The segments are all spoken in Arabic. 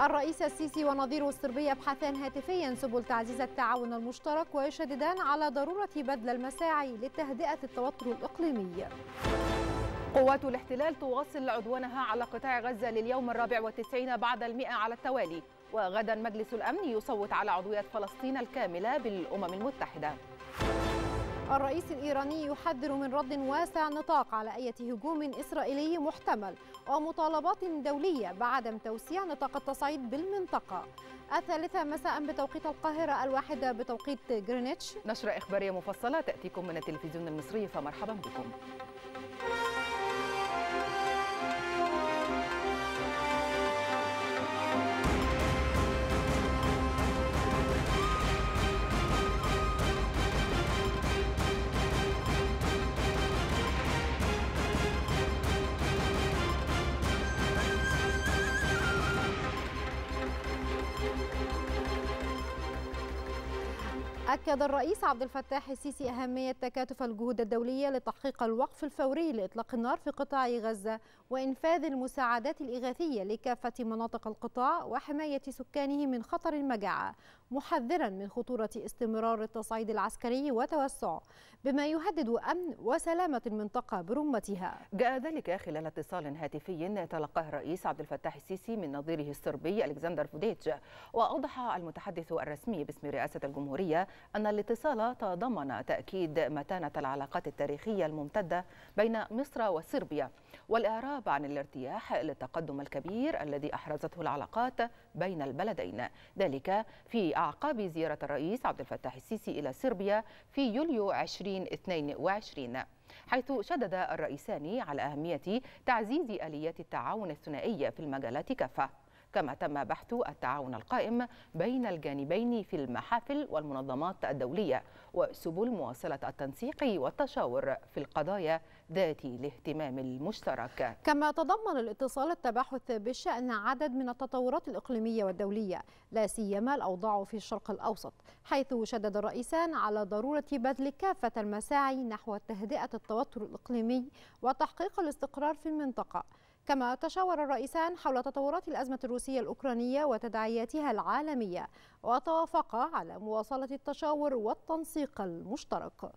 الرئيس السيسي ونظير الصربي يبحثان هاتفيا سبل تعزيز التعاون المشترك ويشددان على ضرورة بذل المساعي لتهدئة التوتر الإقليمي قوات الاحتلال تواصل عدوانها على قطاع غزة لليوم الرابع والتسعين بعد المئة على التوالي وغدا مجلس الأمن يصوت على عضوية فلسطين الكاملة بالأمم المتحدة الرئيس الإيراني يحذر من رد واسع نطاق على أي هجوم إسرائيلي محتمل ومطالبات دولية بعدم توسيع نطاق التصعيد بالمنطقة الثالثة مساء بتوقيت القاهرة الواحدة بتوقيت جرينتش نشرة إخبارية مفصلة تأتيكم من التلفزيون المصري فمرحبا بكم أكد الرئيس عبد الفتاح السيسي أهمية تكاتف الجهود الدولية لتحقيق الوقف الفوري لإطلاق النار في قطاع غزة وإنفاذ المساعدات الإغاثية لكافة مناطق القطاع وحماية سكانه من خطر المجاعة محذرا من خطورة استمرار التصعيد العسكري وتوسعه بما يهدد أمن وسلامة المنطقة برمتها جاء ذلك خلال اتصال هاتفي تلقاه الرئيس عبد الفتاح السيسي من نظيره الصربي ألكسندر فوديتش وأوضح المتحدث الرسمي باسم رئاسة الجمهورية أن الاتصال تضمن تأكيد متانة العلاقات التاريخية الممتدة بين مصر وصربيا والإعراب عن الارتياح للتقدم الكبير الذي أحرزته العلاقات بين البلدين ذلك في أعقاب زيارة الرئيس عبد الفتاح السيسي إلى صربيا في يوليو 2022 حيث شدد الرئيسان على أهمية تعزيز آليات التعاون الثنائي في المجالات كافة كما تم بحث التعاون القائم بين الجانبين في المحافل والمنظمات الدولية وسبل مواصلة التنسيق والتشاور في القضايا ذات الاهتمام المشترك كما تضمن الاتصال التباحث بشأن عدد من التطورات الإقليمية والدولية لا سيما الأوضاع في الشرق الأوسط حيث شدد الرئيسان على ضرورة بذل كافة المساعي نحو تهدئة التوتر الإقليمي وتحقيق الاستقرار في المنطقة كما تشاور الرئيسان حول تطورات الأزمة الروسية الأوكرانية وتداعياتها العالمية وتوافقا على مواصلة التشاور والتنسيق المشترك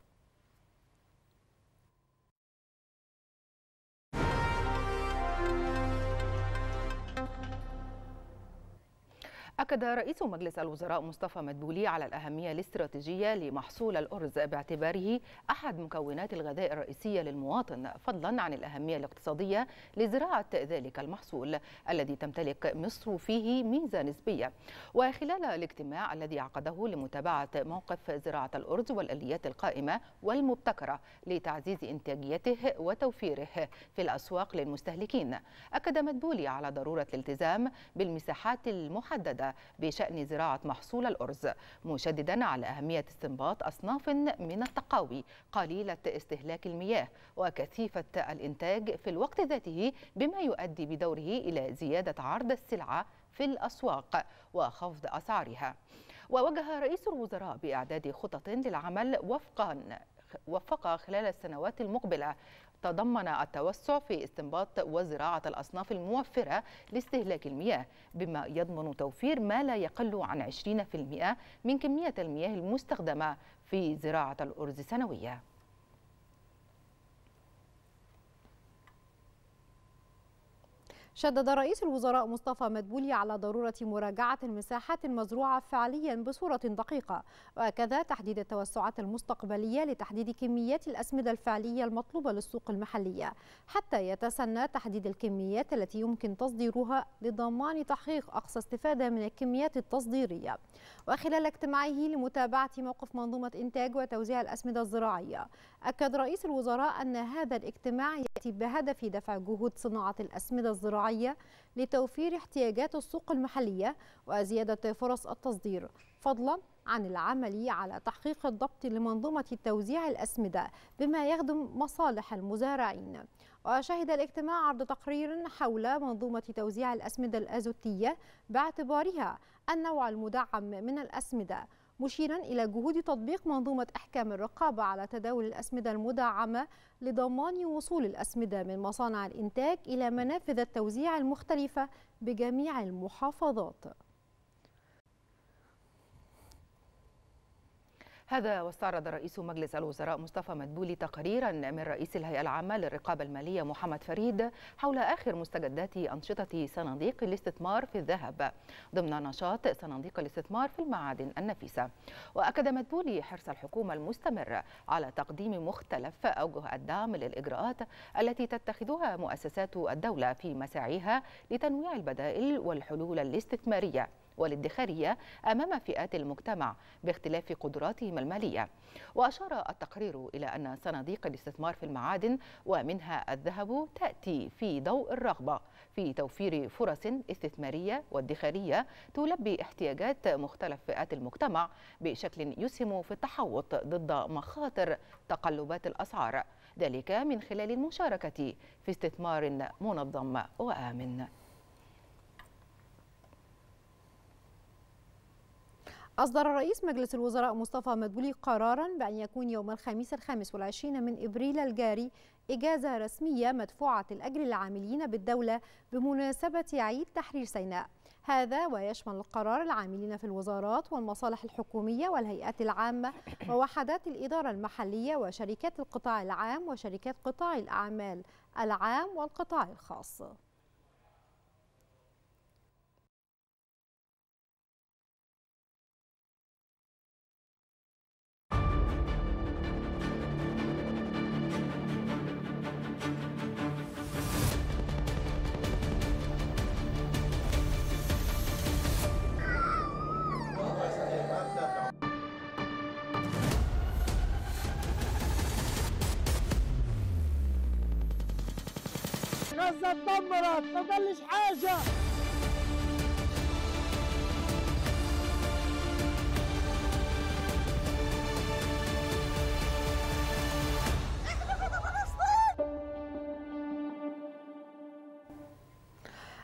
أكد رئيس مجلس الوزراء مصطفى مدبولي على الأهمية الاستراتيجية لمحصول الأرز باعتباره أحد مكونات الغذاء الرئيسية للمواطن فضلا عن الأهمية الاقتصادية لزراعة ذلك المحصول الذي تمتلك مصر فيه ميزة نسبية وخلال الاجتماع الذي عقده لمتابعة موقف زراعة الأرز والآليات القائمة والمبتكرة لتعزيز إنتاجيته وتوفيره في الأسواق للمستهلكين أكد مدبولي على ضرورة الالتزام بالمساحات المحددة بشأن زراعة محصول الأرز مشددا على أهمية استنباط أصناف من التقاوي قليلة استهلاك المياه وكثيفة الإنتاج في الوقت ذاته بما يؤدي بدوره إلى زيادة عرض السلعة في الأسواق وخفض أسعارها ووجه رئيس الوزراء بإعداد خطط للعمل وفقا وفق خلال السنوات المقبلة تضمن التوسع في استنباط وزراعة الأصناف الموفرة لاستهلاك المياه بما يضمن توفير ما لا يقل عن 20% من كمية المياه المستخدمة في زراعة الأرز سنويا شدد رئيس الوزراء مصطفى مدبولي على ضرورة مراجعة المساحات المزروعة فعليا بصورة دقيقة وكذا تحديد التوسعات المستقبلية لتحديد كميات الأسمدة الفعلية المطلوبة للسوق المحلية حتى يتسنى تحديد الكميات التي يمكن تصديرها لضمان تحقيق أقصى استفادة من الكميات التصديرية وخلال اجتماعه لمتابعة موقف منظومة إنتاج وتوزيع الأسمدة الزراعية أكد رئيس الوزراء أن هذا الاجتماع يأتي بهدف دفع جهود صناعة الأسمدة الزراعية لتوفير احتياجات السوق المحلية وزيادة فرص التصدير فضلا عن العمل على تحقيق الضبط لمنظومة توزيع الأسمدة بما يخدم مصالح المزارعين وشهد الاجتماع عرض تقرير حول منظومة توزيع الأسمدة الأزوتية باعتبارها النوع المدعم من الأسمدة مشيرا إلى جهود تطبيق منظومة أحكام الرقابة على تداول الأسمدة المدعمة لضمان وصول الأسمدة من مصانع الإنتاج إلى منافذ التوزيع المختلفة بجميع المحافظات هذا واستعرض رئيس مجلس الوزراء مصطفى مدبولي تقريرا من رئيس الهيئة العامة للرقابة المالية محمد فريد حول آخر مستجدات أنشطة صناديق الاستثمار في الذهب ضمن نشاط صناديق الاستثمار في المعادن النفيسة وأكد مدبولي حرص الحكومة المستمر على تقديم مختلف أوجه الدعم للإجراءات التي تتخذها مؤسسات الدولة في مساعيها لتنويع البدائل والحلول الاستثمارية والادخارية أمام فئات المجتمع باختلاف قدراتهم المالية وأشار التقرير إلى أن صناديق الاستثمار في المعادن ومنها الذهب تأتي في ضوء الرغبة في توفير فرص استثمارية وادخارية تلبي احتياجات مختلف فئات المجتمع بشكل يسهم في التحوط ضد مخاطر تقلبات الأسعار ذلك من خلال المشاركة في استثمار منظم وآمن أصدر رئيس مجلس الوزراء مصطفى مدبولي قرارا بأن يكون يوم الخميس الخامس والعشرين من إبريل الجاري إجازة رسمية مدفوعة الأجر للعاملين بالدولة بمناسبة عيد تحرير سيناء هذا ويشمل القرار العاملين في الوزارات والمصالح الحكومية والهيئات العامة ووحدات الإدارة المحلية وشركات القطاع العام وشركات قطاع الأعمال العام والقطاع الخاص الدنيا اتدمرت ما ضلش حاجه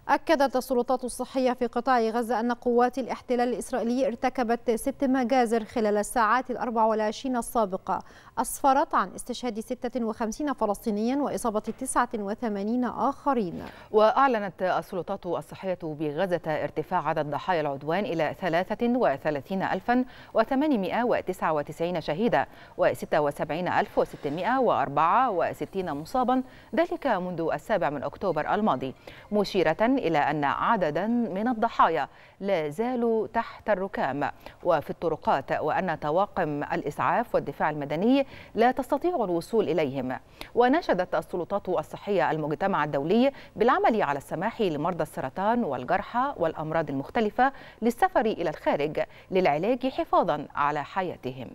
أكدت السلطات الصحية في قطاع غزة أن قوات الاحتلال الإسرائيلي ارتكبت ست مجازر خلال الساعات الأربع 24 السابقة أسفرت عن استشهاد 56 فلسطينيا وإصابة 89 آخرين وأعلنت السلطات الصحية بغزة ارتفاع عدد ضحايا العدوان إلى 33899 شهيدا و76664 مصابا ذلك منذ السابع من أكتوبر الماضي مشيرة إلى أن عددا من الضحايا لا زالوا تحت الركام وفي الطرقات وأن طواقم الإسعاف والدفاع المدني لا تستطيع الوصول إليهم وناشدت السلطات الصحية المجتمع الدولي بالعمل على السماح لمرضى السرطان والجرحى والأمراض المختلفة للسفر إلى الخارج للعلاج حفاظا على حياتهم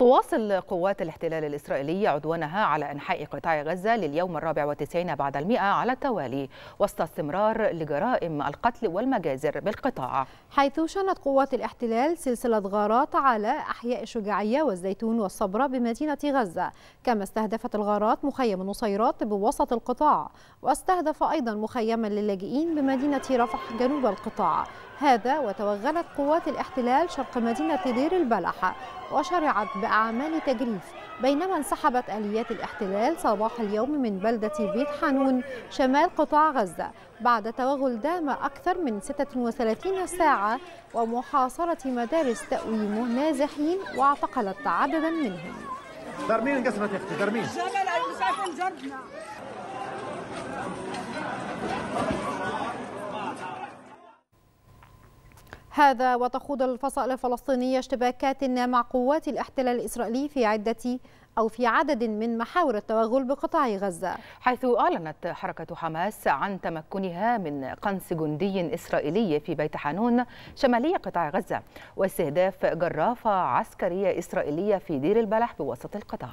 تواصل قوات الاحتلال الإسرائيلي عدوانها على أنحاء قطاع غزة لليوم الرابع والتسعين بعد المئة على التوالي وسط استمرار لجرائم القتل والمجازر بالقطاع حيث شنت قوات الاحتلال سلسلة غارات على أحياء الشجاعية والزيتون والصبرة بمدينة غزة كما استهدفت الغارات مخيم النصيرات بوسط القطاع واستهدف أيضا مخيما للاجئين بمدينة رفح جنوب القطاع هذا وتوغلت قوات الاحتلال شرق مدينة دير البلح وشرعت بأعمال تجريف بينما انسحبت آليات الاحتلال صباح اليوم من بلدة بيت حانون شمال قطاع غزة بعد توغل دام أكثر من 36 ساعة ومحاصرة مدارس تأويم نازحين واعتقلت عددا منهم ترمين انكسرت يا اختي ترمين جبل المسافر جربنا هذا وتخوض الفصائل الفلسطينية اشتباكات مع قوات الاحتلال الإسرائيلي في عدة أو في عدد من محاور التوغل بقطاع غزة حيث أعلنت حركة حماس عن تمكنها من قنص جندي إسرائيلي في بيت حانون شمالي قطاع غزة واستهداف جرافة عسكرية إسرائيلية في دير البلح بوسط القطاع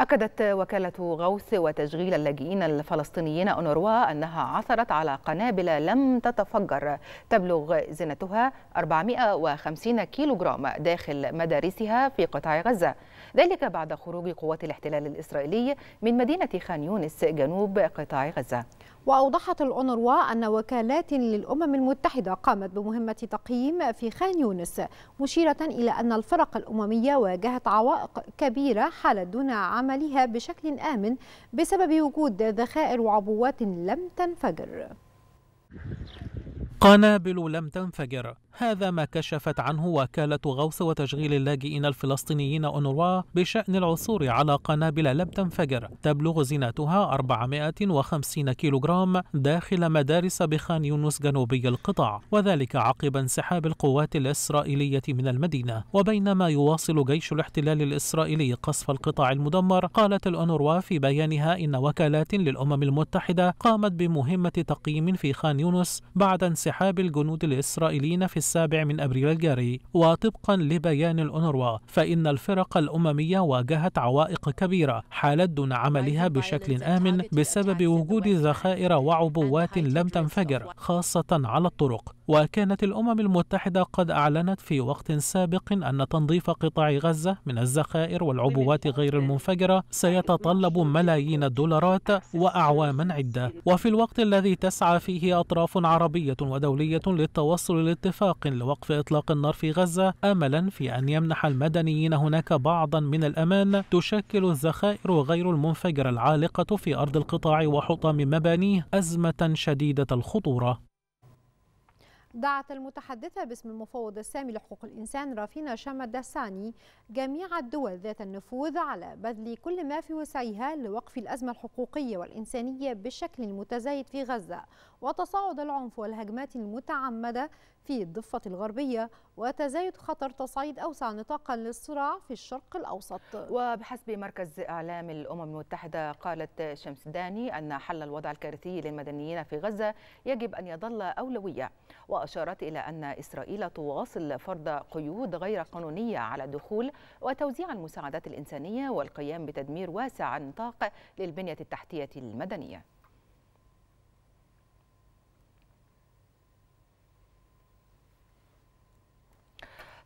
أكدت وكالة غوث وتشغيل اللاجئين الفلسطينيين أونروا أنها عثرت على قنابل لم تتفجر تبلغ زنتها 450 كيلوغرام داخل مدارسها في قطاع غزة ذلك بعد خروج قوات الاحتلال الإسرائيلي من مدينة خان يونس جنوب قطاع غزة وأوضحت الأونروا أن وكالات للأمم المتحدة قامت بمهمة تقييم في خان يونس مشيرة إلى أن الفرق الأممية واجهت عوائق كبيرة حالت دون عملها بشكل آمن بسبب وجود ذخائر وعبوات لم تنفجر قنابل لم تنفجر هذا ما كشفت عنه وكالة غوث وتشغيل اللاجئين الفلسطينيين أونروا بشأن العثور على قنابل لم تنفجر تبلغ زينتها 450 كيلوغرام داخل مدارس بخان يونس جنوبي القطاع وذلك عقب انسحاب القوات الإسرائيلية من المدينة وبينما يواصل جيش الاحتلال الإسرائيلي قصف القطاع المدمر قالت الأونروا في بيانها إن وكالات للأمم المتحدة قامت بمهمة تقييم في خان يونس بعد انسحاب الجنود الإسرائيليين في السابع من أبريل الجاري وطبقا لبيان الأونروا فإن الفرق الأممية واجهت عوائق كبيرة حالت دون عملها بشكل آمن بسبب وجود ذخائر وعبوات لم تنفجر خاصة على الطرق وكانت الأمم المتحدة قد أعلنت في وقت سابق أن تنظيف قطاع غزة من الذخائر والعبوات غير المنفجرة سيتطلب ملايين الدولارات وأعواما عدة وفي الوقت الذي تسعى فيه أطراف عربية ودولية للتوصل لاتفاق اتفاق لوقف إطلاق النار في غزة أملا في أن يمنح المدنيين هناك بعضا من الأمان تشكل الذخائر غير المنفجرة العالقة في أرض القطاع وحطام مبانيه أزمة شديدة الخطورة دعت المتحدثة باسم المفوض السامي لحقوق الإنسان رافينا شام الدساني جميع الدول ذات النفوذ على بذل كل ما في وسعها لوقف الأزمة الحقوقية والإنسانية بشكل متزايد في غزة وتصاعد العنف والهجمات المتعمدة في الضفة الغربية وتزايد خطر تصعيد أوسع نطاقا للصراع في الشرق الأوسط وبحسب مركز إعلام الأمم المتحدة قالت شمس داني أن حل الوضع الكارثي للمدنيين في غزة يجب أن يظل أولوية وأشارت إلى أن إسرائيل تواصل فرض قيود غير قانونية على دخول وتوزيع المساعدات الإنسانية والقيام بتدمير واسع النطاق للبنية التحتية المدنية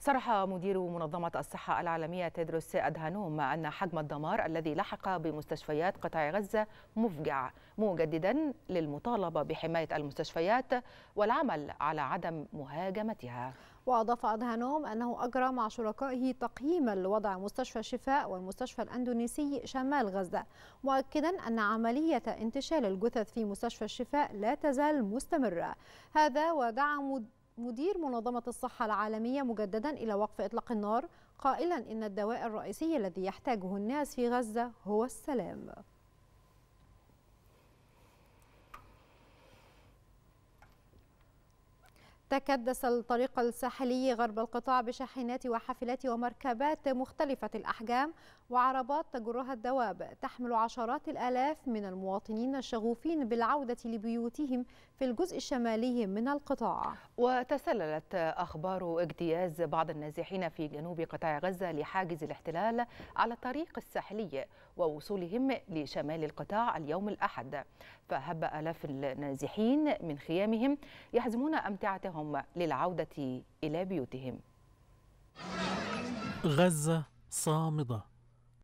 صرح مدير منظمة الصحة العالمية تيدروس أدهانوم أن حجم الدمار الذي لحق بمستشفيات قطاع غزة مفجع مجددا للمطالبة بحماية المستشفيات والعمل على عدم مهاجمتها وأضاف أدهانوم أنه أجرى مع شركائه تقييما لوضع مستشفى الشفاء والمستشفى الأندونيسي شمال غزة مؤكدا أن عملية انتشال الجثث في مستشفى الشفاء لا تزال مستمرة هذا ودعم مدير منظمة الصحة العالمية مجددا إلى وقف إطلاق النار قائلا إن الدواء الرئيسي الذي يحتاجه الناس في غزة هو السلام تكدس الطريق الساحلي غرب القطاع بشاحنات وحافلات ومركبات مختلفة الأحجام وعربات تجرها الدواب تحمل عشرات الآلاف من المواطنين الشغوفين بالعودة لبيوتهم في الجزء الشمالي من القطاع وتسللت أخبار اجتياز بعض النازحين في جنوب قطاع غزة لحاجز الاحتلال على الطريق الساحلي ووصولهم لشمال القطاع اليوم الأحد فهب آلاف النازحين من خيامهم يحزمون أمتعتهم للعودة إلى بيوتهم غزة صامدة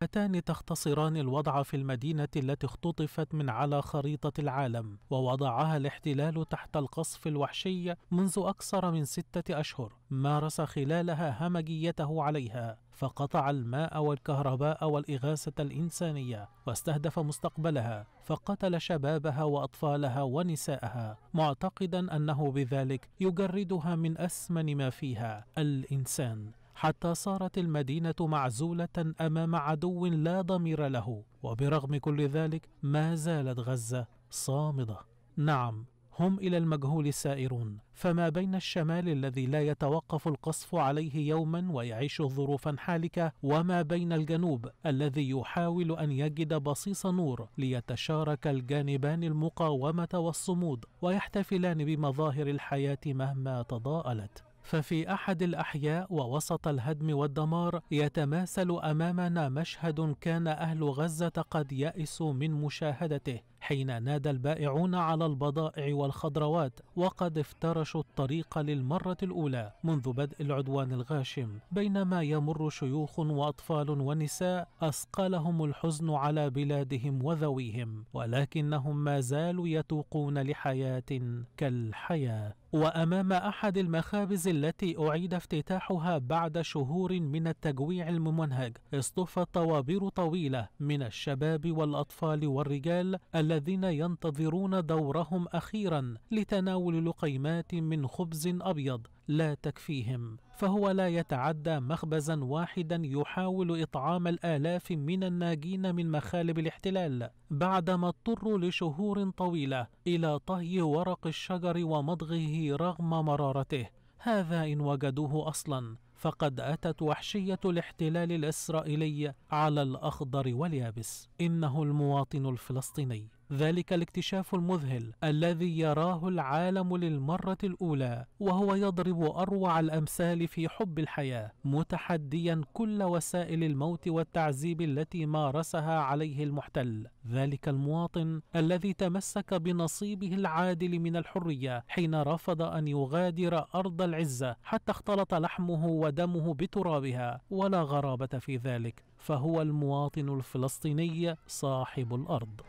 هاتان تختصران الوضع في المدينة التي اختطفت من على خريطة العالم ووضعها الاحتلال تحت القصف الوحشي منذ أكثر من ستة أشهر مارس خلالها همجيته عليها فقطع الماء والكهرباء والإغاثة الإنسانية واستهدف مستقبلها فقتل شبابها وأطفالها ونساءها معتقدا أنه بذلك يجردها من أثمن ما فيها الإنسان حتى صارت المدينة معزولة أمام عدو لا ضمير له وبرغم كل ذلك ما زالت غزة صامدة نعم هم إلى المجهول السائرون فما بين الشمال الذي لا يتوقف القصف عليه يوما ويعيش ظروفا حالكة وما بين الجنوب الذي يحاول أن يجد بصيص نور ليتشارك الجانبان المقاومة والصمود ويحتفلان بمظاهر الحياة مهما تضاءلت ففي أحد الأحياء ووسط الهدم والدمار يتماثل أمامنا مشهد كان أهل غزة قد يئسوا من مشاهدته حين نادى البائعون على البضائع والخضروات وقد افترشوا الطريق للمرة الأولى منذ بدء العدوان الغاشم بينما يمر شيوخ وأطفال ونساء أثقلهم الحزن على بلادهم وذويهم ولكنهم ما زالوا يتوقون لحياة كالحياة وأمام أحد المخابز التي أعيد افتتاحها بعد شهور من التجويع الممنهج اصطفت طوابير طويلة من الشباب والأطفال والرجال الذين ينتظرون دورهم أخيرا لتناول لقيمات من خبز أبيض لا تكفيهم فهو لا يتعدى مخبزا واحدا يحاول إطعام الآلاف من الناجين من مخالب الاحتلال بعدما اضطروا لشهور طويلة إلى طهي ورق الشجر ومضغه رغم مرارته هذا إن وجدوه أصلا فقد أتت وحشية الاحتلال الإسرائيلي على الأخضر واليابس إنه المواطن الفلسطيني ذلك الاكتشاف المذهل الذي يراه العالم للمرة الأولى وهو يضرب أروع الأمثال في حب الحياة متحديا كل وسائل الموت والتعذيب التي مارسها عليه المحتل ذلك المواطن الذي تمسك بنصيبه العادل من الحرية حين رفض أن يغادر أرض العزة حتى اختلط لحمه ودمه بترابها ولا غرابة في ذلك فهو المواطن الفلسطيني صاحب الأرض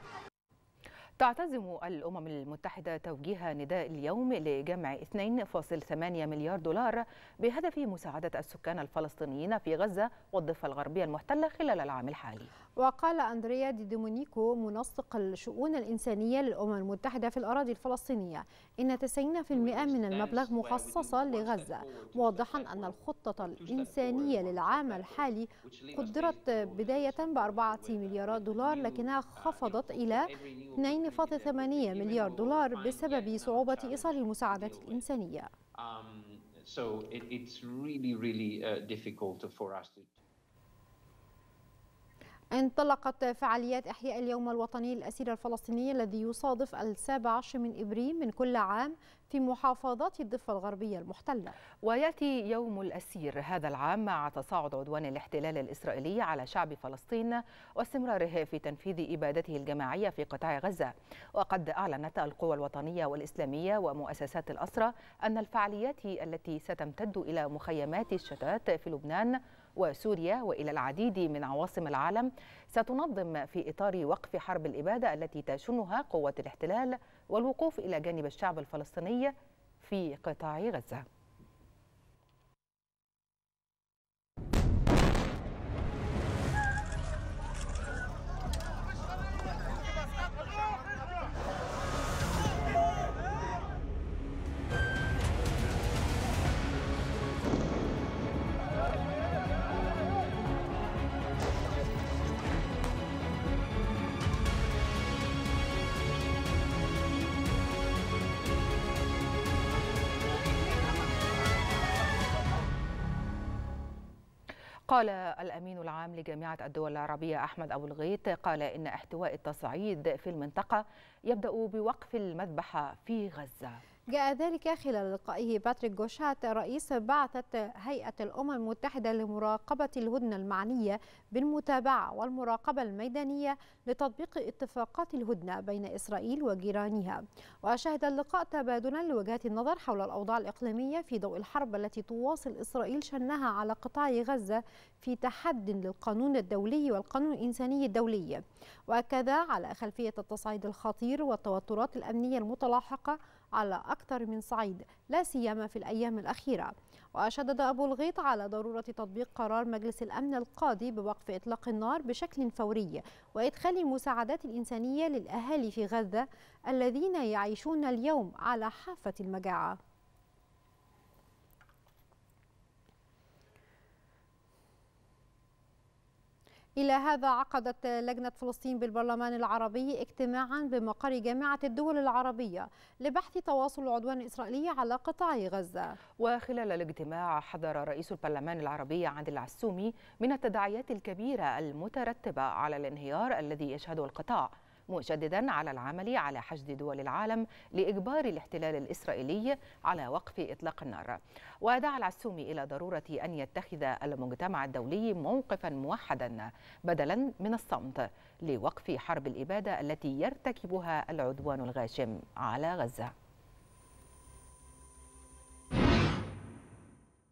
تعتزم الأمم المتحدة توجيه نداء اليوم لجمع 2.8 مليار دولار بهدف مساعدة السكان الفلسطينيين في غزة والضفة الغربية المحتلة خلال العام الحالي وقال أندريا دي دومونيكو منسق الشؤون الإنسانية للأمم المتحدة في الأراضي الفلسطينية إن 90% من المبلغ مخصصة لغزة موضحا أن الخطة الإنسانية للعام الحالي قدرت بداية بأربعة مليارات دولار uh, لكنها خفضت إلى 2.8 مليار دولار بسبب صعوبة إيصال المساعدات um, الإنسانية. انطلقت فعاليات إحياء اليوم الوطني للأسير الفلسطيني الذي يصادف السابع عشر من إبريل من كل عام في محافظات الضفة الغربية المحتلة ويأتي يوم الأسير هذا العام مع تصاعد عدوان الاحتلال الإسرائيلي على شعب فلسطين واستمراره في تنفيذ إبادته الجماعية في قطاع غزة وقد أعلنت القوى الوطنية والإسلامية ومؤسسات الأسرة أن الفعاليات التي ستمتد إلى مخيمات الشتات في لبنان وسوريا والى العديد من عواصم العالم ستنظم في اطار وقف حرب الاباده التي تشنها قوات الاحتلال والوقوف الى جانب الشعب الفلسطيني في قطاع غزه قال الأمين العام لجامعة الدول العربية أحمد أبو الغيط قال إن احتواء التصعيد في المنطقة يبدأ بوقف المذبحة في غزة جاء ذلك خلال لقائه باتريك جوشات رئيس بعثة هيئة الأمم المتحدة لمراقبة الهدنة المعنية بالمتابعة والمراقبة الميدانية لتطبيق اتفاقات الهدنة بين إسرائيل وجيرانها وشهد اللقاء تبادلا لوجهات النظر حول الأوضاع الإقليمية في ضوء الحرب التي تواصل إسرائيل شنها على قطاع غزة في تحد للقانون الدولي والقانون الإنساني الدولي وكذا على خلفية التصعيد الخطير والتوترات الأمنية المتلاحقة على أكثر من صعيد لا سيما في الأيام الأخيرة وشدد أبو الغيط على ضرورة تطبيق قرار مجلس الأمن القاضي بوقف إطلاق النار بشكل فوري وإدخال المساعدات الإنسانية للأهالي في غزة الذين يعيشون اليوم على حافة المجاعة إلى هذا عقدت لجنة فلسطين بالبرلمان العربي اجتماعا بمقر جامعة الدول العربية لبحث تواصل العدوان الإسرائيلي على قطاع غزة وخلال الاجتماع حذر رئيس البرلمان العربي عادل العسومي من التداعيات الكبيرة المترتبة على الانهيار الذي يشهده القطاع مشددا على العمل على حشد دول العالم لإجبار الاحتلال الإسرائيلي على وقف إطلاق النار ودعا العسومي إلى ضرورة أن يتخذ المجتمع الدولي موقفا موحدا بدلا من الصمت لوقف حرب الإبادة التي يرتكبها العدوان الغاشم على غزة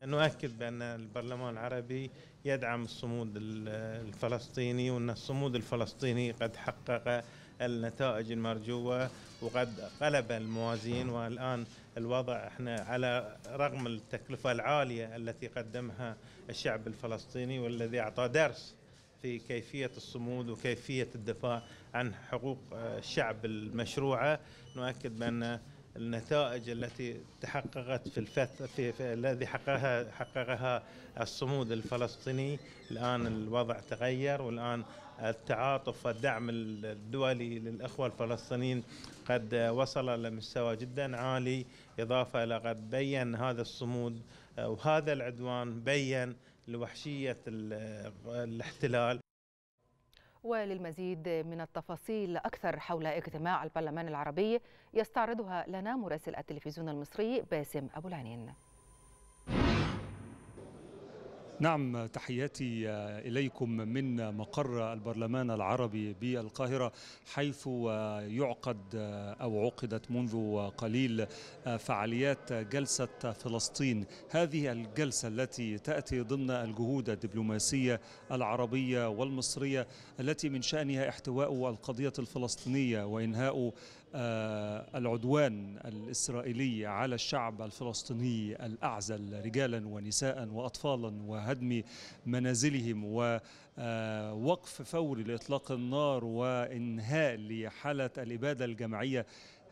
نؤكد بأن البرلمان العربي يدعم الصمود الفلسطيني وأن الصمود الفلسطيني قد حقق النتائج المرجوة وقد قلب الموازين والآن الوضع احنا على رغم التكلفة العالية التي قدمها الشعب الفلسطيني والذي أعطى درس في كيفية الصمود وكيفية الدفاع عن حقوق الشعب المشروعة نؤكد بأن النتائج التي تحققت في الفترة في, في الذي حققها حققها الصمود الفلسطيني الآن الوضع تغير والآن التعاطف والدعم الدولي للإخوة الفلسطينيين قد وصل لمستوى جدا عالي إضافة إلى قد بيّن هذا الصمود وهذا العدوان بيّن لوحشية الاحتلال وللمزيد من التفاصيل أكثر حول اجتماع البرلمان العربي يستعرضها لنا مراسل التلفزيون المصري باسم أبو العنين نعم تحياتي آه، إليكم من مقر البرلمان العربي بالقاهرة حيث آه، يعقد آه، أو عقدت منذ قليل فعاليات جلسة فلسطين هذه الجلسة التي تأتي ضمن الجهود الدبلوماسية العربية والمصرية التي من شأنها احتواء القضية الفلسطينية وإنهاء آه، العدوان الإسرائيلي على الشعب الفلسطيني الأعزل رجالا ونساء وأطفالا وهدم منازلهم ووقف آه، فوري لإطلاق النار وإنهاء لحالة الإبادة الجماعية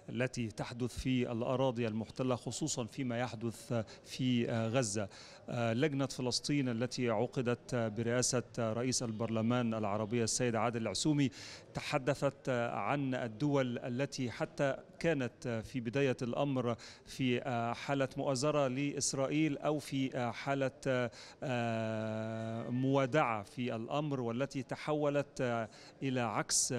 التي تحدث في الأراضي المحتلة خصوصا فيما يحدث في آه، غزة لجنة فلسطين التي عقدت برئاسة رئيس البرلمان العربية السيد عادل العسومي تحدثت عن الدول التي حتى كانت في بداية الأمر في حالة مؤازرة لإسرائيل أو في حالة آه، موادعة في الأمر والتي تحولت إلى عكس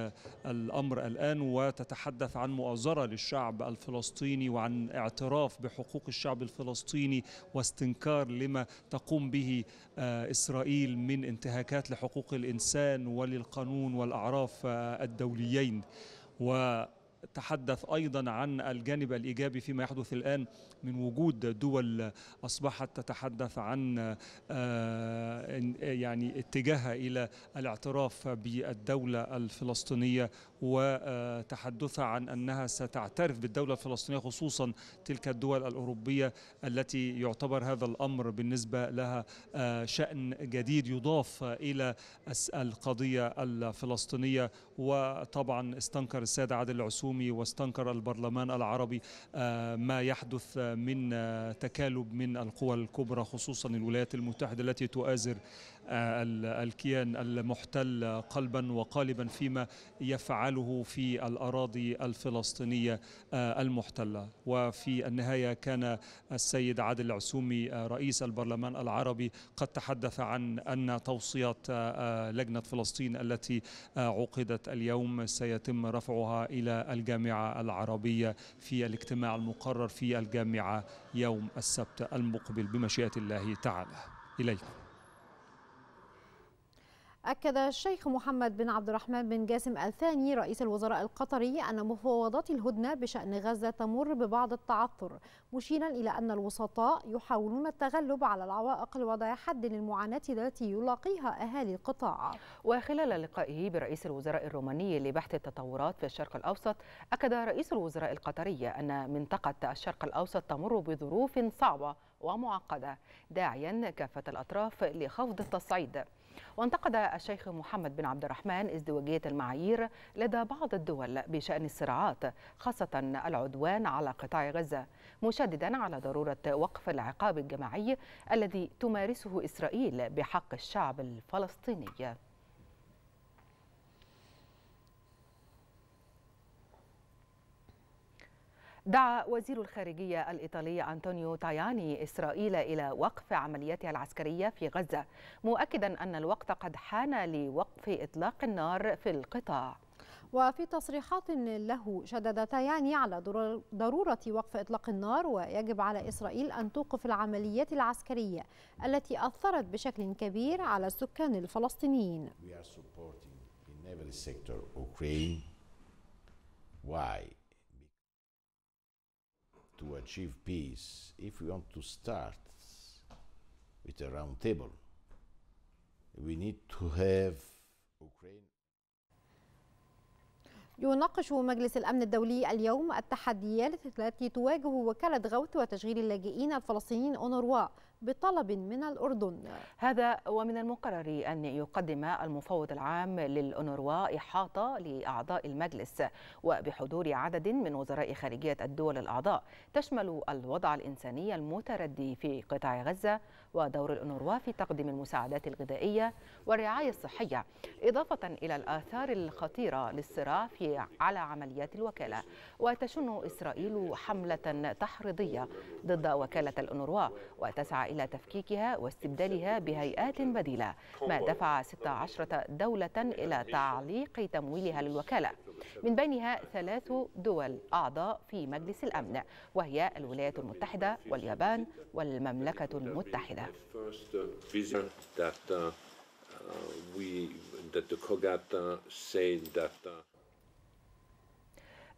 الأمر الآن وتتحدث عن مؤازرة للشعب الفلسطيني وعن اعتراف بحقوق الشعب الفلسطيني واستنكار لما تقوم به آه، إسرائيل من انتهاكات لحقوق الإنسان وللقانون والأعراف آه، الدوليين و تحدث ايضا عن الجانب الايجابي فيما يحدث الان من وجود دول اصبحت تتحدث عن آه، يعني اتجاهها الى الاعتراف بالدوله الفلسطينيه وتحدثها عن أنها ستعترف بالدولة الفلسطينية خصوصا تلك الدول الأوروبية التي يعتبر هذا الأمر بالنسبة لها آه، شأن جديد يضاف إلى القضية الفلسطينية وطبعا استنكر السادة عادل العسومي واستنكر البرلمان العربي آه، ما يحدث من آه، تكالب من القوى الكبرى خصوصا الولايات المتحدة التي تؤازر الكيان المحتل قلبا وقالبا فيما يفعله في الأراضي الفلسطينية آه، المحتلة وفي النهاية كان السيد عادل العسومي آه، رئيس البرلمان العربي قد تحدث عن أن توصيات آه، لجنة فلسطين التي عقدت اليوم سيتم رفعها إلى الجامعة العربية في الاجتماع المقرر في الجامعة يوم السبت المقبل بمشيئة الله تعالى إليكم أكد الشيخ محمد بن عبد الرحمن بن جاسم الثاني رئيس الوزراء القطري أن مفاوضات الهدنة بشأن غزة تمر ببعض التعثر مشيرا إلى أن الوسطاء يحاولون التغلب على العوائق لوضع حد للمعاناة التي يلاقيها أهالي القطاع وخلال لقائه برئيس الوزراء الروماني لبحث التطورات في الشرق الأوسط أكد رئيس الوزراء القطري أن منطقة الشرق الأوسط تمر بظروف صعبة ومعقدة داعيا كافة الأطراف لخفض التصعيد وانتقد الشيخ محمد بن عبد الرحمن ازدواجية المعايير لدى بعض الدول بشأن الصراعات خاصة العدوان على قطاع غزة مشددا على ضرورة وقف العقاب الجماعي الذي تمارسه إسرائيل بحق الشعب الفلسطيني دعا وزير الخارجية الإيطالي أنطونيو تاياني إسرائيل إلى وقف عملياتها العسكرية في غزة مؤكدا أن الوقت قد حان لوقف إطلاق النار في القطاع وفي تصريحات له شدد تاياني على ضرورة وقف إطلاق النار ويجب على إسرائيل أن توقف العمليات العسكرية التي أثرت بشكل كبير على السكان الفلسطينيين. We are supporting every sector Ukraine. Why? to achieve peace, if we want to start with a round table, we need to have Ukraine. يناقش مجلس الأمن الدولي اليوم التحديات التي تواجه وكالة غوث وتشغيل اللاجئين الفلسطينيين أونروا بطلب من الأردن هذا ومن المقرر أن يقدم المفوض العام للأونروا إحاطة لأعضاء المجلس وبحضور عدد من وزراء خارجية الدول الأعضاء تشمل الوضع الإنساني المتردي في قطاع غزة ودور الأونروا في تقديم المساعدات الغذائية والرعاية الصحية إضافة إلى الآثار الخطيرة للصراع في على عمليات الوكالة وتشن إسرائيل حملة تحريضية ضد وكالة الأونروا وتسعى إلى تفكيكها واستبدالها بهيئات بديلة ما دفع 16 دولة إلى تعليق تمويلها للوكالة من بينها ثلاث دول أعضاء في مجلس الأمن وهي الولايات المتحدة واليابان والمملكة المتحدة كندا uh, uh, uh,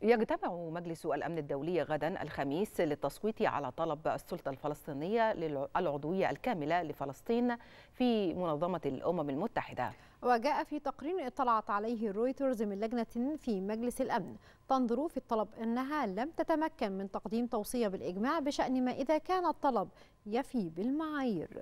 يجتمع مجلس الأمن الدولي غدا الخميس للتصويت على طلب السلطة الفلسطينية للعضوية الكاملة لفلسطين في منظمة الأمم المتحدة وجاء في تقرير اطلعت عليه رويترز من لجنة في مجلس الأمن تنظر في الطلب أنها لم تتمكن من تقديم توصية بالإجماع بشأن ما إذا كان الطلب يفي بالمعايير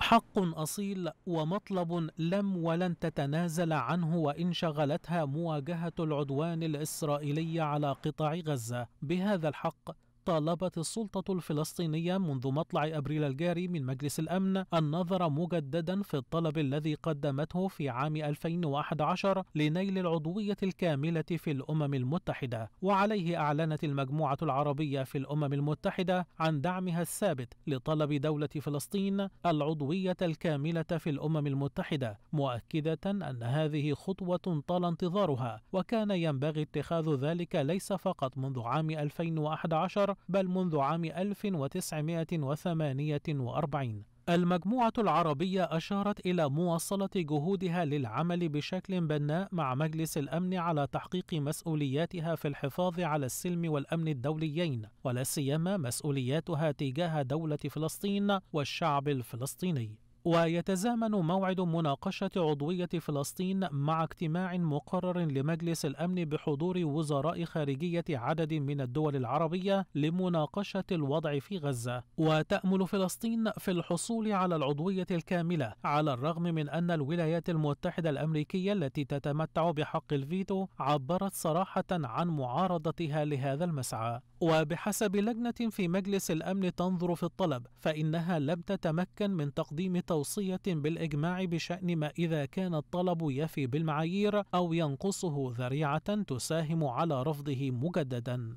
حق أصيل ومطلب لم ولن تتنازل عنه وإن شغلتها مواجهة العدوان الإسرائيلي على قطاع غزة بهذا الحق طالبت السلطة الفلسطينية منذ مطلع أبريل الجاري من مجلس الأمن النظر مجددا في الطلب الذي قدمته في عام 2011 لنيل العضوية الكاملة في الأمم المتحدة وعليه أعلنت المجموعة العربية في الأمم المتحدة عن دعمها الثابت لطلب دولة فلسطين العضوية الكاملة في الأمم المتحدة مؤكدة أن هذه خطوة طال انتظارها وكان ينبغي اتخاذ ذلك ليس فقط منذ عام 2011 بل منذ عام 1948 المجموعة العربية أشارت إلى مواصلة جهودها للعمل بشكل بناء مع مجلس الأمن على تحقيق مسؤولياتها في الحفاظ على السلم والأمن الدوليين، ولا سيما مسؤولياتها تجاه دولة فلسطين والشعب الفلسطيني. ويتزامن موعد مناقشة عضوية فلسطين مع اجتماع مقرر لمجلس الأمن بحضور وزراء خارجية عدد من الدول العربية لمناقشة الوضع في غزة وتأمل فلسطين في الحصول على العضوية الكاملة على الرغم من أن الولايات المتحدة الأمريكية التي تتمتع بحق الفيتو عبرت صراحة عن معارضتها لهذا المسعى وبحسب لجنة في مجلس الأمن تنظر في الطلب فإنها لم تتمكن من تقديم توصية بالإجماع بشأن ما إذا كان الطلب يفي بالمعايير أو ينقصه ذريعة تساهم على رفضه مجددا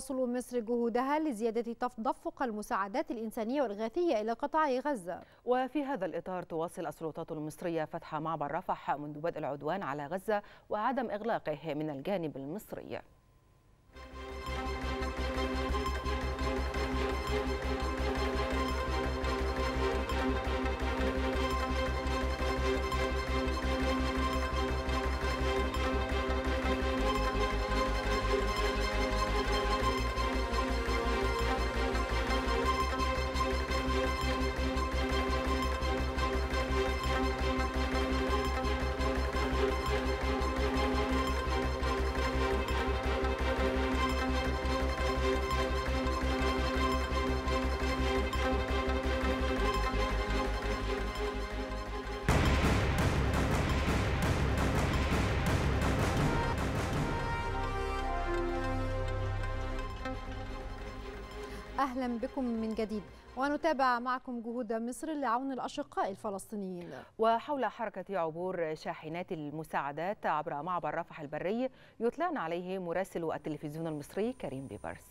تواصل مصر جهودها لزيادة تدفق المساعدات الإنسانية والإغاثية إلى قطاع غزة وفي هذا الإطار تواصل السلطات المصرية فتح معبر رفح منذ بدء العدوان على غزة وعدم إغلاقه من الجانب المصري أهلا بكم من جديد ونتابع معكم جهود مصر لعون الأشقاء الفلسطينيين وحول حركة عبور شاحنات المساعدات عبر معبر رفح البري يطلعنا عليه مراسل التلفزيون المصري كريم بيبرس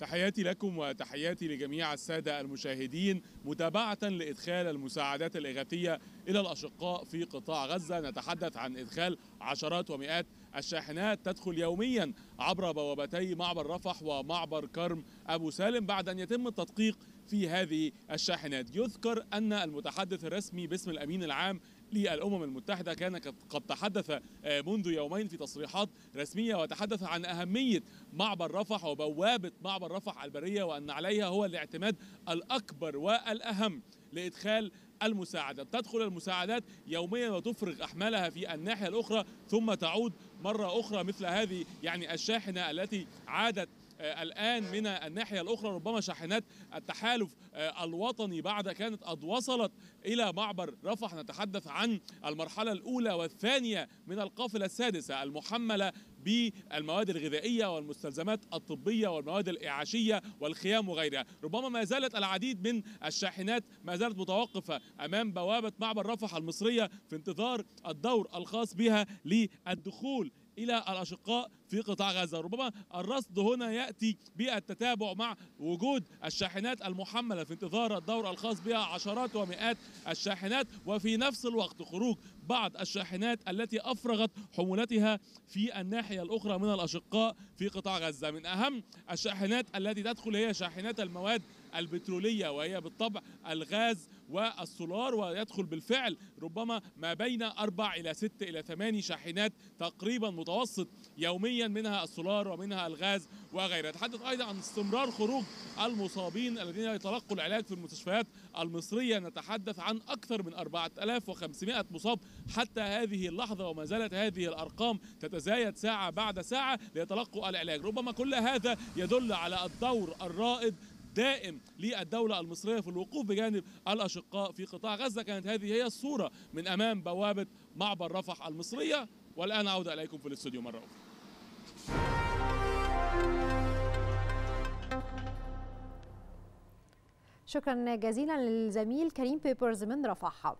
تحياتي لكم وتحياتي لجميع السادة المشاهدين متابعة لإدخال المساعدات الإغاثية إلى الأشقاء في قطاع غزة نتحدث عن إدخال عشرات ومئات الشاحنات تدخل يوميا عبر بوابتي معبر رفح ومعبر كرم أبو سالم بعد أن يتم التدقيق في هذه الشاحنات يذكر أن المتحدث الرسمي باسم الأمين العام للأمم المتحدة كان قد تحدث آه، منذ يومين في تصريحات رسمية وتحدث عن أهمية معبر رفح وبوابة معبر رفح البرية وأن عليها هو الاعتماد الأكبر والأهم لإدخال المساعدات تدخل المساعدات يوميا وتفرغ أحمالها في الناحية الأخرى ثم تعود مرة أخرى مثل هذه يعني الشاحنة التي عادت آه، الآن من الناحية الأخرى ربما شاحنات التحالف آه، الوطني بعد كانت قد وصلت إلى معبر رفح نتحدث عن المرحلة الأولى والثانية من القافلة السادسة المحملة بالمواد الغذائية والمستلزمات الطبية والمواد الإعاشية والخيام وغيرها ربما ما زالت العديد من الشاحنات ما زالت متوقفة أمام بوابة معبر رفح المصرية في انتظار الدور الخاص بها للدخول الى الاشقاء في قطاع غزه ربما الرصد هنا ياتي بالتتابع مع وجود الشاحنات المحمله في انتظار الدور الخاص بها عشرات ومئات الشاحنات وفي نفس الوقت خروج بعض الشاحنات التي افرغت حمولتها في الناحيه الاخرى من الاشقاء في قطاع غزه من اهم الشاحنات التي تدخل هي شاحنات المواد البتروليه وهي بالطبع الغاز والسولار ويدخل بالفعل ربما ما بين أربع إلى ست إلى ثماني شاحنات تقريبا متوسط يوميا منها السولار ومنها الغاز وغيرها تحدث أيضا عن استمرار خروج المصابين الذين يتلقوا العلاج في المستشفيات المصرية نتحدث عن أكثر من 4500 مصاب حتى هذه اللحظة وما زالت هذه الأرقام تتزايد ساعة بعد ساعة ليتلقوا العلاج ربما كل هذا يدل على الدور الرائد دائم للدولة المصرية في الوقوف بجانب الأشقاء في قطاع غزة كانت هذه هي الصورة من أمام بوابة معبر رفح المصرية والآن أعود إليكم في الاستوديو مرة أخرى شكرا جزيلا للزميل كريم بيبرز من رفح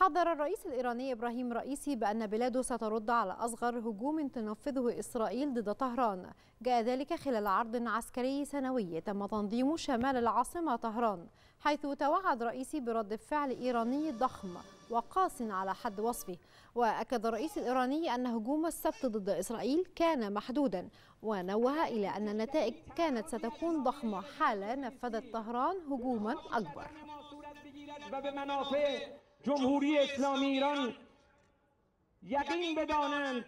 حذر الرئيس الإيراني إبراهيم رئيسي بأن بلاده سترد على أصغر هجوم تنفذه إسرائيل ضد طهران جاء ذلك خلال عرض عسكري سنوي تم تنظيمه شمال العاصمة طهران حيث توعد رئيسي برد فعل إيراني ضخم وقاس على حد وصفه وأكد الرئيس الإيراني أن هجوم السبت ضد إسرائيل كان محدودا ونوه إلى أن النتائج كانت ستكون ضخمة حال نفذت طهران هجوما أكبر جمهوری اسلامی ایران یقین بدانند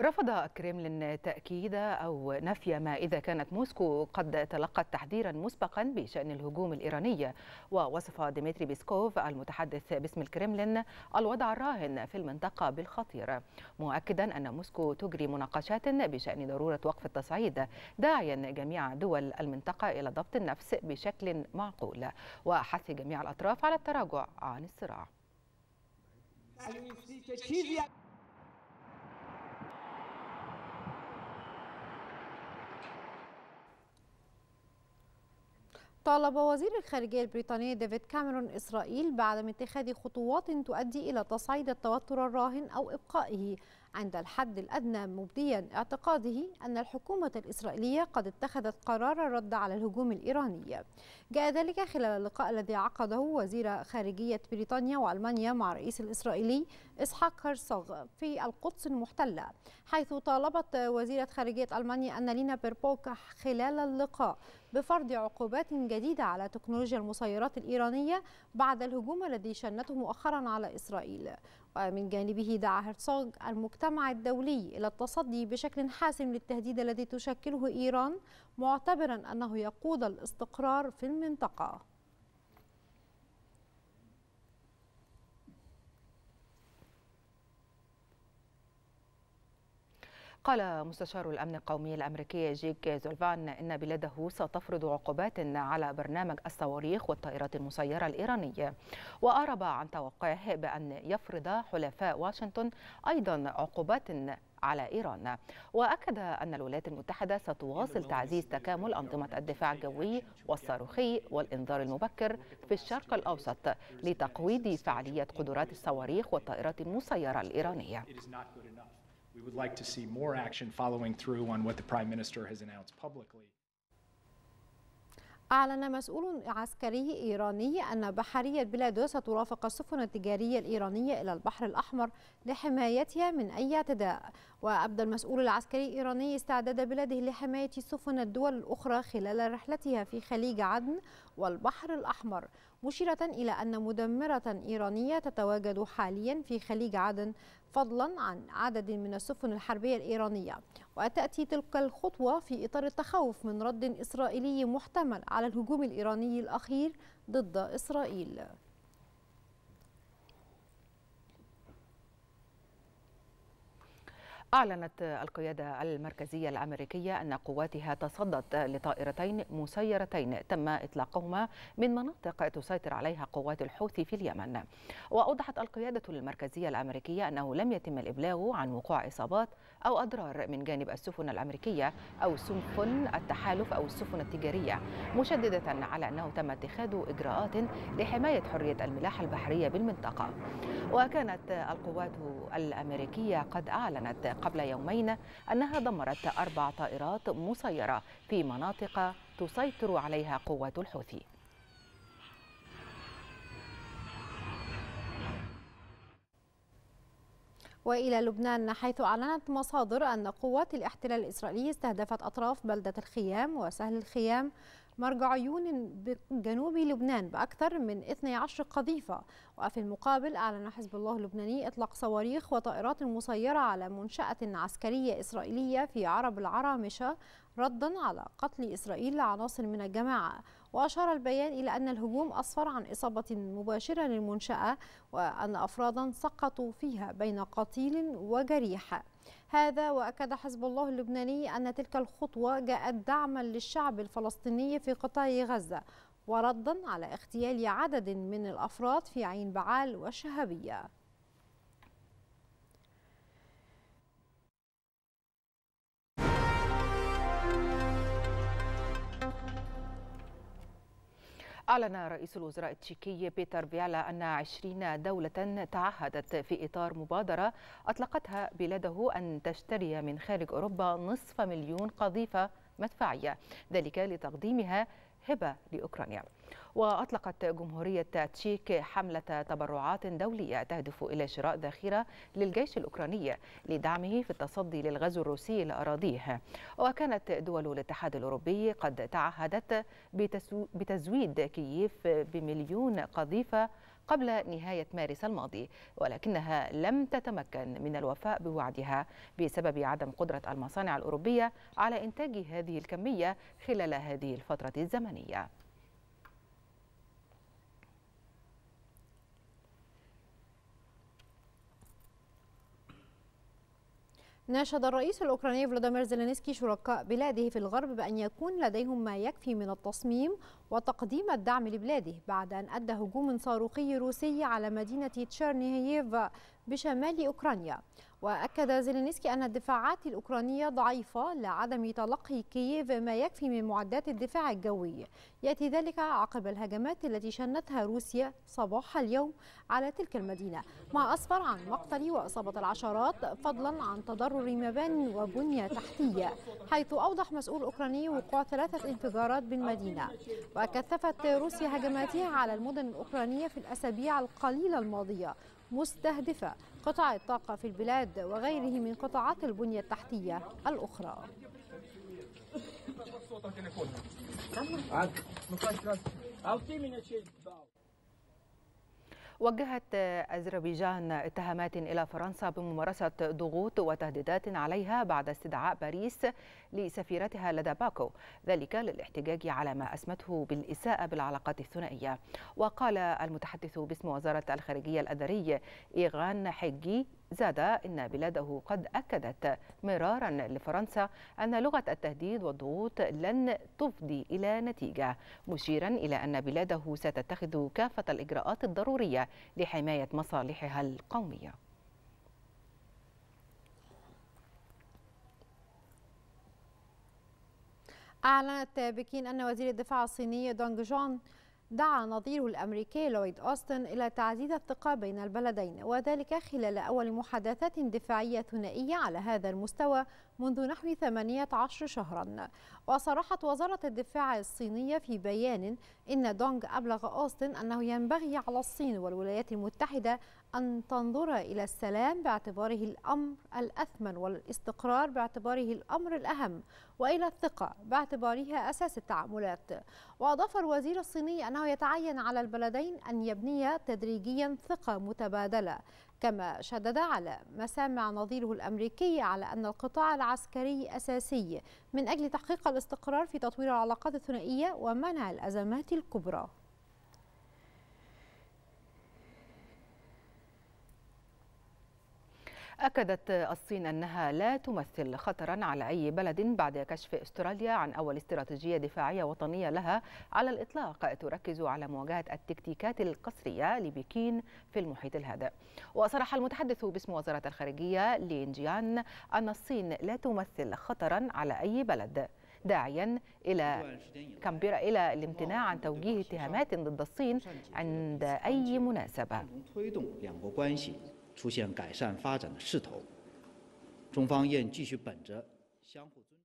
رفض الكرملين تأكيد أو نفي ما إذا كانت موسكو قد تلقت تحذيرا مسبقا بشأن الهجوم الإيراني ووصف ديمتري بيسكوف المتحدث باسم الكرملين الوضع الراهن في المنطقة بالخطير مؤكدا أن موسكو تجري مناقشات بشأن ضرورة وقف التصعيد داعيا جميع دول المنطقة إلى ضبط النفس بشكل معقول وحث جميع الأطراف على التراجع عن الصراع طالب وزير الخارجية البريطاني ديفيد كاميرون إسرائيل بعدم اتخاذ خطوات تؤدي إلى تصعيد التوتر الراهن أو إبقائه عند الحد الأدنى مبديا اعتقاده أن الحكومة الإسرائيلية قد اتخذت قرار الرد على الهجوم الإيراني جاء ذلك خلال اللقاء الذي عقده وزير خارجية بريطانيا وألمانيا مع الرئيس الإسرائيلي إسحاق هرسوغ في القدس المحتلة حيث طالبت وزيرة خارجية ألمانيا أنالينا بيربوك خلال اللقاء بفرض عقوبات جديدة على تكنولوجيا المسيرات الإيرانية بعد الهجوم الذي شنته مؤخرا على إسرائيل ومن جانبه دعا هرتسوغ المجتمع الدولي إلى التصدي بشكل حاسم للتهديد الذي تشكله إيران معتبرا أنه يقود الاستقرار في المنطقة قال مستشار الأمن القومي الأمريكي جيك زولفان إن بلاده ستفرض عقوبات على برنامج الصواريخ والطائرات المسيرة الإيرانية وأعرب عن توقعه بأن يفرض حلفاء واشنطن أيضا عقوبات على إيران وأكد أن الولايات المتحدة ستواصل تعزيز تكامل أنظمة الدفاع الجوي والصاروخي والإنذار المبكر في الشرق الأوسط لتقويض فعالية قدرات الصواريخ والطائرات المسيرة الإيرانية We would like to see more action following through on what the Prime Minister has announced publicly. أعلن مسؤول عسكري إيراني أن بحرية بلاده سترافق السفن التجارية الإيرانية إلى البحر الأحمر لحمايتها من أي اعتداء وأبدى المسؤول العسكري الإيراني استعداد بلاده لحماية سفن الدول الأخرى خلال رحلتها في خليج عدن والبحر الأحمر مشيرة إلى أن مدمرة إيرانية تتواجد حاليا في خليج عدن فضلا عن عدد من السفن الحربية الإيرانية وتأتي تلك الخطوة في إطار التخوف من رد إسرائيلي محتمل على الهجوم الإيراني الأخير ضد إسرائيل أعلنت القيادة المركزية الأمريكية أن قواتها تصدت لطائرتين مسيرتين تم إطلاقهما من مناطق تسيطر عليها قوات الحوثي في اليمن وأوضحت القيادة المركزية الأمريكية أنه لم يتم الإبلاغ عن وقوع إصابات أو أضرار من جانب السفن الأمريكية أو سفن التحالف أو السفن التجارية مشددة على أنه تم اتخاذ إجراءات لحماية حرية الملاحة البحرية بالمنطقة وكانت القوات الأمريكية قد أعلنت قبل يومين أنها دمرت أربع طائرات مسيرة في مناطق تسيطر عليها قوات الحوثي وإلى لبنان حيث أعلنت مصادر أن قوات الاحتلال الإسرائيلي استهدفت أطراف بلدة الخيام وسهل الخيام مرجع عيون بجنوب لبنان بأكثر من 12 قذيفة وفي المقابل أعلن حزب الله اللبناني إطلاق صواريخ وطائرات مسيرة على منشأة عسكرية إسرائيلية في عرب العرامشة ردا على قتل إسرائيل لعناصر من الجماعة وأشار البيان إلى أن الهجوم أصفر عن إصابة مباشرة للمنشأة وأن أفرادا سقطوا فيها بين قتيل وجريح هذا وأكد حزب الله اللبناني أن تلك الخطوة جاءت دعما للشعب الفلسطيني في قطاع غزة وردا على اغتيال عدد من الأفراد في عين بعال والشهبية أعلن رئيس الوزراء التشيكي بيتر فيالا أن عشرين دولة تعهدت في إطار مبادرة أطلقتها بلاده أن تشتري من خارج أوروبا نصف مليون قذيفة مدفعية ذلك لتقديمها هبة لأوكرانيا وأطلقت جمهورية تشيك حملة تبرعات دولية تهدف إلى شراء ذخيرة للجيش الأوكراني لدعمه في التصدي للغزو الروسي لأراضيه وكانت دول الاتحاد الأوروبي قد تعهدت بتزويد كييف بمليون قذيفة قبل نهاية مارس الماضي ولكنها لم تتمكن من الوفاء بوعدها بسبب عدم قدرة المصانع الأوروبية على إنتاج هذه الكمية خلال هذه الفترة الزمنية ناشد الرئيس الأوكراني فلاديمير زيلينسكي شركاء بلاده في الغرب بأن يكون لديهم ما يكفي من التصميم وتقديم الدعم لبلاده بعد أن أدى هجوم صاروخي روسي على مدينة تشيرنيهيف بشمال أوكرانيا وأكد زيلينسكي أن الدفاعات الأوكرانية ضعيفة لعدم تلقي كييف ما يكفي من معدات الدفاع الجوي يأتي ذلك عقب الهجمات التي شنتها روسيا صباح اليوم على تلك المدينة مع أسفر عن مقتل وإصابة العشرات فضلا عن تضرر مبان وبنية تحتية حيث أوضح مسؤول أوكراني وقوع ثلاثة انفجارات بالمدينة وكثفت روسيا هجماتها على المدن الأوكرانية في الأسابيع القليلة الماضية مستهدفة قطاع الطاقة في البلاد وغيره من قطاعات البنية التحتية الأخرى وجهت أذربيجان اتهامات إلى فرنسا بممارسة ضغوط وتهديدات عليها بعد استدعاء باريس لسفيرتها لدى باكو ذلك للاحتجاج على ما أسمته بالإساءة بالعلاقات الثنائية وقال المتحدث باسم وزارة الخارجية الأذري إيغان حجي زاد إن بلاده قد أكدت مرارا لفرنسا أن لغة التهديد والضغوط لن تفضي إلى نتيجة مشيرا إلى أن بلاده ستتخذ كافة الإجراءات الضرورية لحماية مصالحها القومية أعلنت بكين أن وزير الدفاع الصيني دونغ جون دعا نظيره الأمريكي لويد أوستن إلى تعزيز الثقة بين البلدين وذلك خلال أول محادثات دفاعية ثنائية على هذا المستوى منذ نحو 18 شهرا وصرحت وزارة الدفاع الصينية في بيان إن دونغ أبلغ أوستن أنه ينبغي على الصين والولايات المتحدة أن تنظر إلى السلام باعتباره الأمر الأثمن والاستقرار باعتباره الأمر الأهم وإلى الثقة باعتبارها أساس التعاملات وأضاف الوزير الصيني أنه يتعين على البلدين أن يبنيا تدريجيا ثقة متبادلة كما شدد على مسامع نظيره الأمريكي على أن القطاع العسكري أساسي من أجل تحقيق الاستقرار في تطوير العلاقات الثنائية ومنع الأزمات الكبرى أكدت الصين أنها لا تمثل خطرا على أي بلد بعد كشف أستراليا عن أول استراتيجية دفاعية وطنية لها على الإطلاق تركز على مواجهة التكتيكات القسرية لبكين في المحيط الهادئ وصرح المتحدث باسم وزارة الخارجية لين جيان أن الصين لا تمثل خطرا على أي بلد داعيا الى كامبيرا الى الامتناع عن توجيه اتهامات ضد الصين عند اي مناسبه 出现改善发展的势头。中方愿继续本着相互尊。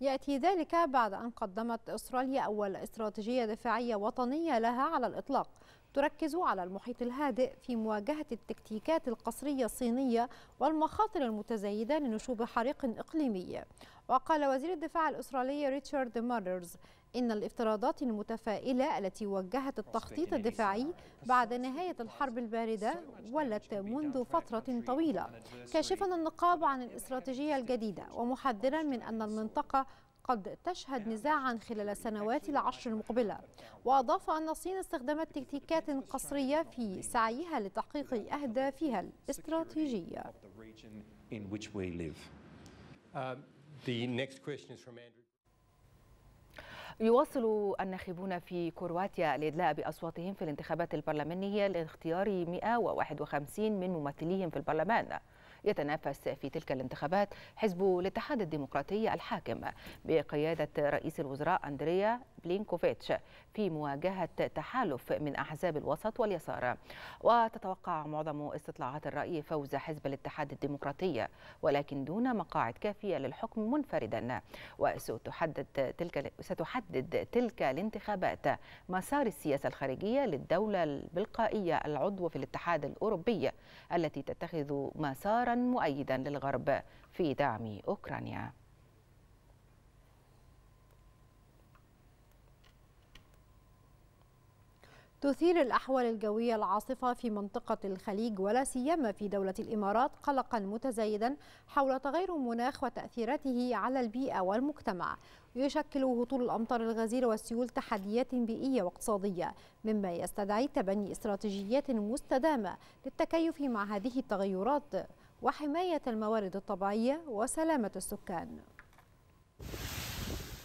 يأتي ذلك بعد أن قدمت إسرائيل أول استراتيجية دفاعية وطنية لها على الإطلاق تركز على المحيط الهادئ في مواجهة التكتيكات القصرية الصينية والمخاطر المتزايدة لنشوب حريق إقليمي وقال وزير الدفاع الأسترالي ريتشارد ماررز إن الافتراضات المتفائلة التي وجهت التخطيط الدفاعي بعد نهاية الحرب الباردة ولت منذ فترة طويلة كاشفا النقاب عن الاستراتيجية الجديدة ومحذرا من أن المنطقة قد تشهد نزاعا خلال السنوات العشر المقبلة وأضاف أن الصين استخدمت تكتيكات قصرية في سعيها لتحقيق أهدافها الاستراتيجية يواصل الناخبون في كرواتيا الإدلاء بأصواتهم في الانتخابات البرلمانية لاختيار 151 من ممثليهم في البرلمان يتنافس في تلك الانتخابات حزب الاتحاد الديمقراطي الحاكم بقيادة رئيس الوزراء أندريا بلينكوفيتش في مواجهة تحالف من أحزاب الوسط واليسار وتتوقع معظم استطلاعات الرأي فوز حزب الاتحاد الديمقراطي ولكن دون مقاعد كافية للحكم منفردا وستحدد تلك ستحدد تلك الانتخابات مسار السياسة الخارجية للدولة البلقائية العضو في الاتحاد الأوروبي التي تتخذ مسارا مؤيدا للغرب في دعم أوكرانيا تثير الأحوال الجوية العاصفة في منطقة الخليج ولا سيما في دولة الإمارات قلقا متزايدا حول تغير المناخ وتاثيراته على البيئة والمجتمع يشكل هطول الأمطار الغزيرة والسيول تحديات بيئية واقتصادية مما يستدعي تبني استراتيجيات مستدامة للتكيف مع هذه التغيرات وحماية الموارد الطبيعية وسلامة السكان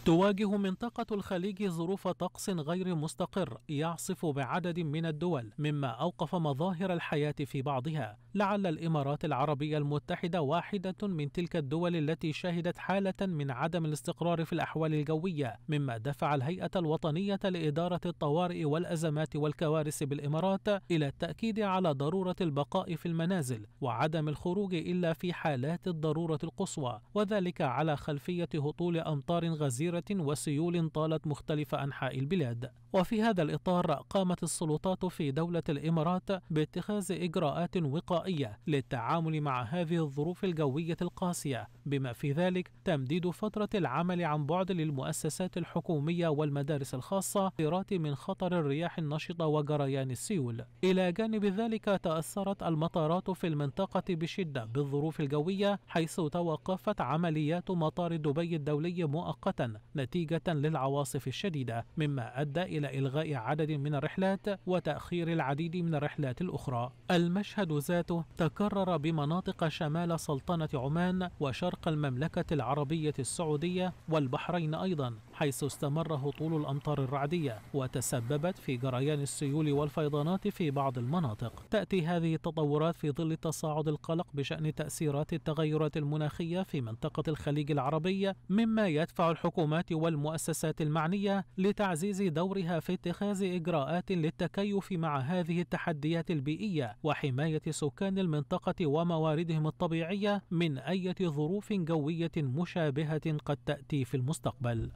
تواجه منطقة الخليج ظروف طقس غير مستقر يعصف بعدد من الدول مما أوقف مظاهر الحياة في بعضها لعل الإمارات العربية المتحدة واحدة من تلك الدول التي شهدت حالة من عدم الاستقرار في الأحوال الجوية مما دفع الهيئة الوطنية لإدارة الطوارئ والأزمات والكوارث بالإمارات إلى التأكيد على ضرورة البقاء في المنازل وعدم الخروج إلا في حالات الضرورة القصوى وذلك على خلفية هطول أمطار غزيرة كثيرة وسيول طالت مختلف أنحاء البلاد وفي هذا الإطار قامت السلطات في دولة الإمارات باتخاذ إجراءات وقائية للتعامل مع هذه الظروف الجوية القاسية بما في ذلك تمديد فترة العمل عن بعد للمؤسسات الحكومية والمدارس الخاصة من خطر الرياح النشطة وجريان السيول إلى جانب ذلك تأثرت المطارات في المنطقة بشدة بالظروف الجوية حيث توقفت عمليات مطار دبي الدولي مؤقتا نتيجة للعواصف الشديدة مما أدى إلى إلغاء عدد من الرحلات وتأخير العديد من الرحلات الأخرى المشهد ذاته تكرر بمناطق شمال سلطنة عمان وشرق المملكة العربية السعودية والبحرين أيضا حيث استمر هطول الأمطار الرعدية وتسببت في جريان السيول والفيضانات في بعض المناطق تأتي هذه التطورات في ظل تصاعد القلق بشأن تأثيرات التغيرات المناخية في منطقة الخليج العربية مما يدفع الحكومات والمؤسسات المعنية لتعزيز دورها في اتخاذ إجراءات للتكيف مع هذه التحديات البيئية وحماية سكان المنطقة ومواردهم الطبيعية من أي ظروف جوية مشابهة قد تأتي في المستقبل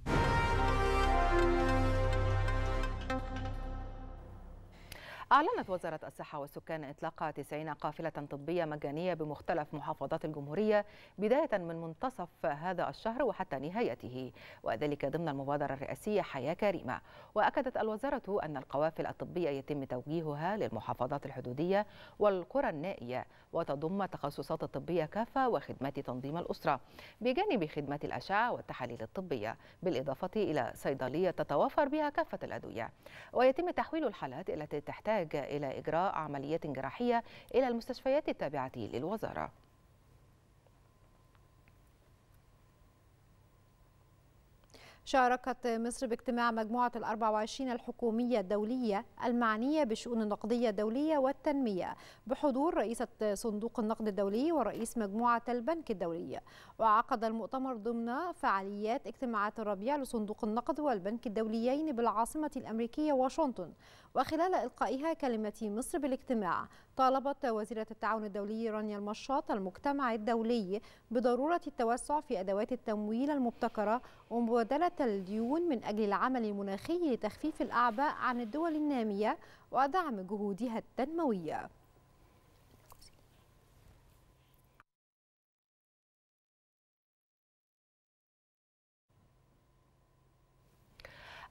أعلنت وزارة الصحة والسكان إطلاق 90 قافلة طبية مجانية بمختلف محافظات الجمهورية بداية من منتصف هذا الشهر وحتى نهايته وذلك ضمن المبادرة الرئاسية حياة كريمة وأكدت الوزارة أن القوافل الطبية يتم توجيهها للمحافظات الحدودية والقرى النائية وتضم تخصصات طبية كافة وخدمات تنظيم الأسرة بجانب خدمات الأشعة والتحاليل الطبية بالإضافة إلى صيدلية تتوافر بها كافة الأدوية ويتم تحويل الحالات التي تحتاج الحاجة إلى إجراء عمليات جراحية إلى المستشفيات التابعة للوزارة شاركت مصر باجتماع مجموعة ال 24 الحكومية الدولية المعنية بشؤون النقدية الدولية والتنمية بحضور رئيسة صندوق النقد الدولي ورئيس مجموعة البنك الدولي وعقد المؤتمر ضمن فعاليات اجتماعات الربيع لصندوق النقد والبنك الدوليين بالعاصمة الأمريكية واشنطن وخلال إلقائها كلمة مصر بالاجتماع طالبت وزيرة التعاون الدولي رانيا المشاط المجتمع الدولي بضرورة التوسع في أدوات التمويل المبتكرة ومبادلة الديون من أجل العمل المناخي لتخفيف الأعباء عن الدول النامية ودعم جهودها التنموية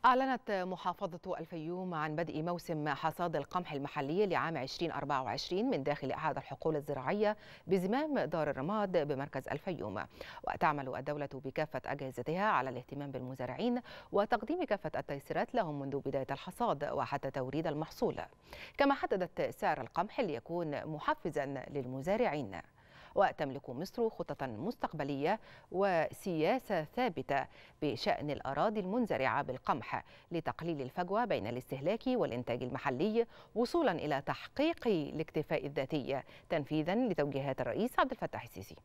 أعلنت محافظة الفيوم عن بدء موسم حصاد القمح المحلي لعام 2024 من داخل أحد الحقول الزراعية بزمام دار الرماد بمركز الفيوم وتعمل الدولة بكافة أجهزتها على الاهتمام بالمزارعين وتقديم كافة التيسيرات لهم منذ بداية الحصاد وحتى توريد المحصول كما حددت سعر القمح ليكون محفزا للمزارعين وتملك مصر خططا مستقبلية وسياسة ثابتة بشأن الأراضي المنزرعة بالقمح لتقليل الفجوة بين الاستهلاك والإنتاج المحلي وصولا إلى تحقيق الاكتفاء الذاتي تنفيذا لتوجيهات الرئيس عبد الفتاح السيسي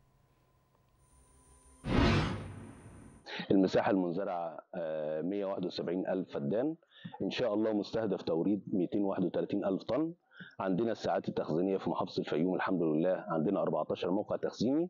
المساحة المنزرعة 171 آه، ألف فدان إن شاء الله مستهدف توريد 231 ألف طن عندنا الساعات التخزينيه في محافظه الفيوم الحمد لله عندنا 14 موقع تخزيني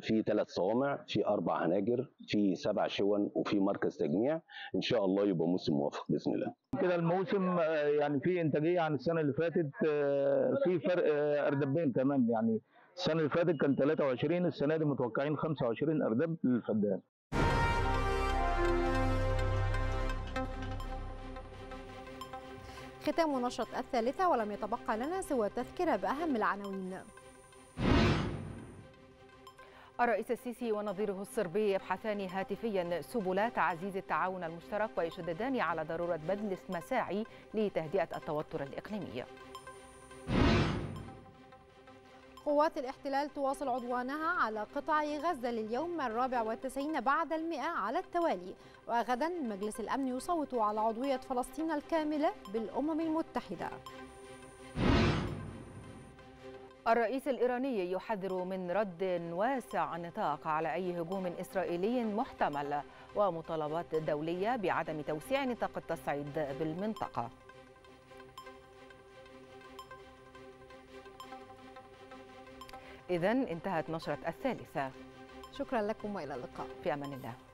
في ثلاث صوامع في اربع هناجر في سبع شون وفي مركز تجميع ان شاء الله يبقى موسم موفق باذن الله كده الموسم آه، يعني في انتاجيه عن السنه اللي فاتت آه، في فرق آه، اردبين كمان يعني السنه اللي فاتت كان 23 السنه دي متوقعين 25 اردب للفدان ختام نشرة الثالثة ولم يتبقى لنا سوى التذكرة بأهم العناوين الرئيس السيسي ونظيره الصربي يبحثان هاتفيا سبل تعزيز التعاون المشترك ويشددان على ضرورة بذل مساعي لتهدئة التوتر الإقليمي قوات الاحتلال تواصل عدوانها على قطاع غزة لليوم الرابع والتسعين بعد المئة على التوالي وغدا مجلس الأمن يصوت على عضوية فلسطين الكاملة بالأمم المتحدة الرئيس الإيراني يحذر من رد واسع النطاق على أي هجوم إسرائيلي محتمل ومطالبات دولية بعدم توسيع نطاق التصعيد بالمنطقة إذا انتهت نشرة الثالثة شكرا لكم وإلى اللقاء في أمان الله